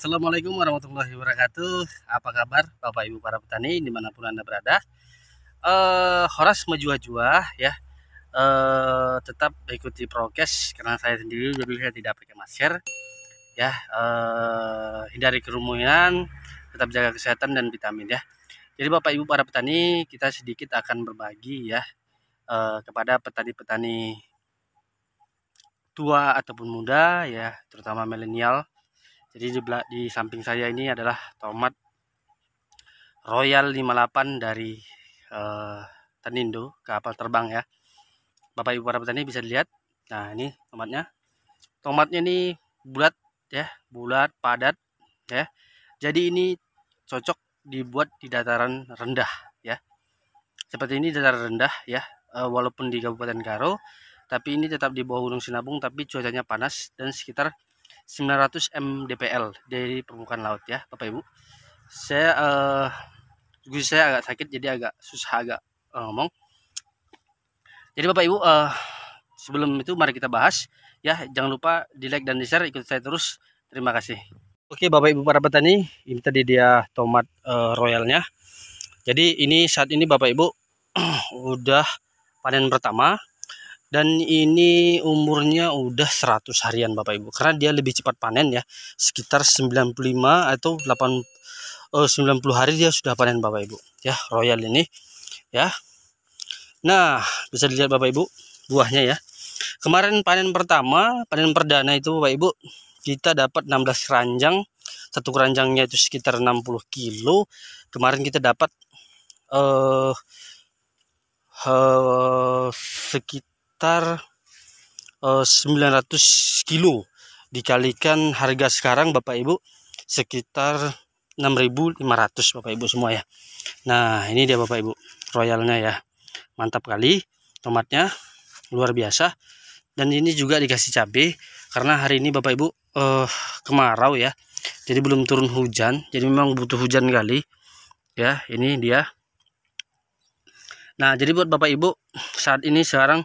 Assalamualaikum warahmatullahi wabarakatuh Apa kabar Bapak Ibu para petani dimanapun Anda berada uh, Horas mejua-jua ya uh, Tetap ikuti prokes karena saya sendiri jadi saya tidak pakai masker ya uh, Hindari kerumunan tetap jaga kesehatan dan vitamin ya Jadi Bapak Ibu para petani kita sedikit akan berbagi ya uh, Kepada petani-petani tua ataupun muda ya terutama milenial jadi di, di samping saya ini adalah tomat Royal 58 dari eh, kapal terbang ya. Bapak Ibu para petani bisa dilihat. Nah, ini tomatnya. Tomatnya ini bulat ya, bulat, padat ya. Jadi ini cocok dibuat di dataran rendah ya. Seperti ini dataran rendah ya, e, walaupun di Kabupaten Garo, tapi ini tetap di bawah Gunung Sinabung tapi cuacanya panas dan sekitar 900 mdpl dari permukaan laut ya Bapak Ibu saya uh, eh, gue saya agak sakit jadi agak susah agak uh, ngomong jadi Bapak Ibu uh, sebelum itu mari kita bahas ya jangan lupa di like dan di share ikut saya terus terima kasih Oke Bapak Ibu para petani ini tadi dia tomat uh, royalnya jadi ini saat ini Bapak Ibu udah panen pertama dan ini umurnya udah 100 harian Bapak Ibu karena dia lebih cepat panen ya sekitar 95 atau 8 90 eh, hari dia sudah panen Bapak Ibu ya royal ini ya nah bisa dilihat Bapak Ibu buahnya ya kemarin panen pertama panen perdana itu Bapak Ibu kita dapat 16 keranjang satu keranjangnya itu sekitar 60 kilo kemarin kita dapat eh uh, uh, sekitar sekitar uh, eh, 900 kilo dikalikan harga sekarang Bapak Ibu sekitar 6.500 Bapak Ibu semua ya Nah ini dia Bapak Ibu royalnya ya mantap kali tomatnya luar biasa dan ini juga dikasih cabai karena hari ini Bapak Ibu uh, kemarau ya jadi belum turun hujan jadi memang butuh hujan kali ya ini dia Nah jadi buat Bapak Ibu saat ini sekarang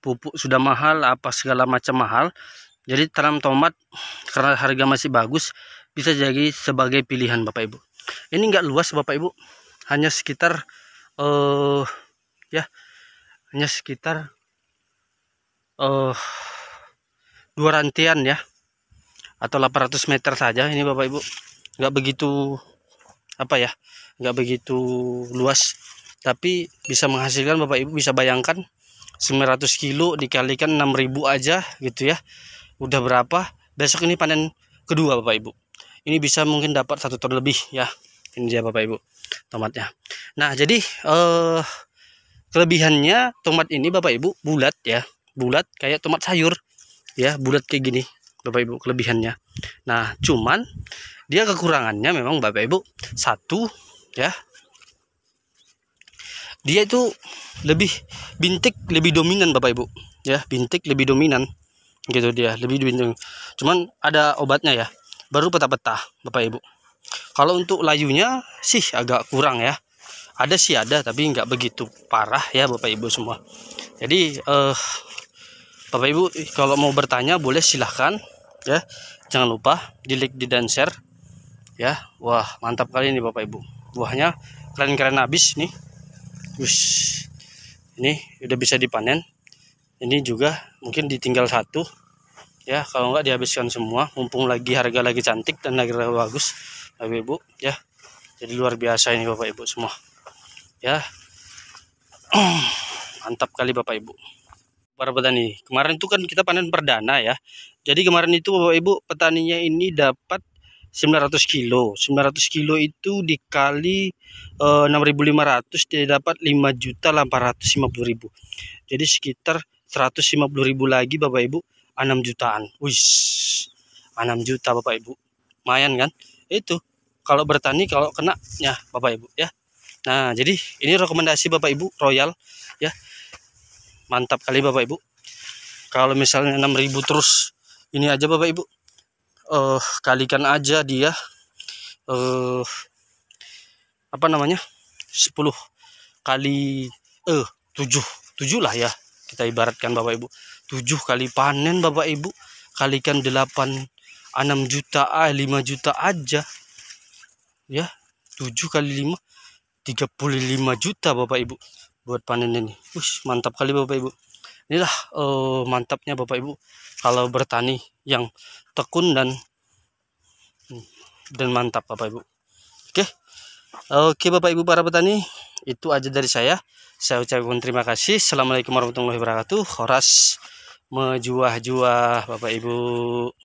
pupuk sudah mahal apa segala macam mahal jadi tanam tomat karena harga masih bagus bisa jadi sebagai pilihan Bapak Ibu ini nggak luas Bapak Ibu hanya sekitar uh, ya hanya sekitar eh uh, dua rantian ya atau 800 meter saja ini Bapak Ibu nggak begitu apa ya nggak begitu luas tapi bisa menghasilkan Bapak Ibu bisa bayangkan 900 kilo dikalikan 6000 aja gitu ya udah berapa besok ini panen kedua Bapak Ibu ini bisa mungkin dapat satu ton lebih ya ini dia Bapak Ibu tomatnya nah jadi eh, kelebihannya tomat ini Bapak Ibu bulat ya bulat kayak tomat sayur ya bulat kayak gini Bapak Ibu kelebihannya nah cuman dia kekurangannya memang Bapak Ibu satu ya dia itu lebih bintik lebih dominan bapak ibu ya bintik lebih dominan gitu dia lebih dominan cuman ada obatnya ya baru petah-petah bapak ibu kalau untuk layunya sih agak kurang ya ada sih ada tapi nggak begitu parah ya bapak ibu semua jadi eh, bapak ibu kalau mau bertanya boleh silahkan ya jangan lupa di like di dan share ya wah mantap kali ini bapak ibu buahnya keren-keren habis nih Wush. Ini udah bisa dipanen. Ini juga mungkin ditinggal satu. Ya, kalau nggak dihabiskan semua, mumpung lagi harga lagi cantik dan lagi bagus, Bapak Ibu, ya. Jadi luar biasa ini Bapak Ibu semua. Ya. Mantap kali Bapak Ibu para petani. Kemarin itu kan kita panen perdana ya. Jadi kemarin itu Bapak Ibu petaninya ini dapat 900 kilo 900 kilo itu dikali e, 6.500 dia dapat 5.850.000 jadi sekitar 150.000 lagi Bapak Ibu 6 jutaan wis 6 juta Bapak Ibu lumayan kan itu kalau bertani kalau kena ya Bapak Ibu ya Nah jadi ini rekomendasi Bapak Ibu Royal ya mantap kali Bapak Ibu kalau misalnya 6000 terus ini aja Bapak Ibu uh, kalikan aja dia uh, apa namanya 10 kali eh uh, 7 7 lah ya kita ibaratkan Bapak Ibu 7 kali panen Bapak Ibu kalikan 8 6 juta 5 eh, juta aja ya 7 kali 5 35 juta Bapak Ibu buat panen ini. Ush, mantap kali Bapak Ibu inilah uh, mantapnya Bapak Ibu kalau bertani yang tekun dan hmm, dan mantap Bapak Ibu. Oke. Oke Bapak Ibu para petani, itu aja dari saya. Saya ucapkan terima kasih. Assalamualaikum warahmatullahi wabarakatuh. Horas mejuah-juah Bapak Ibu.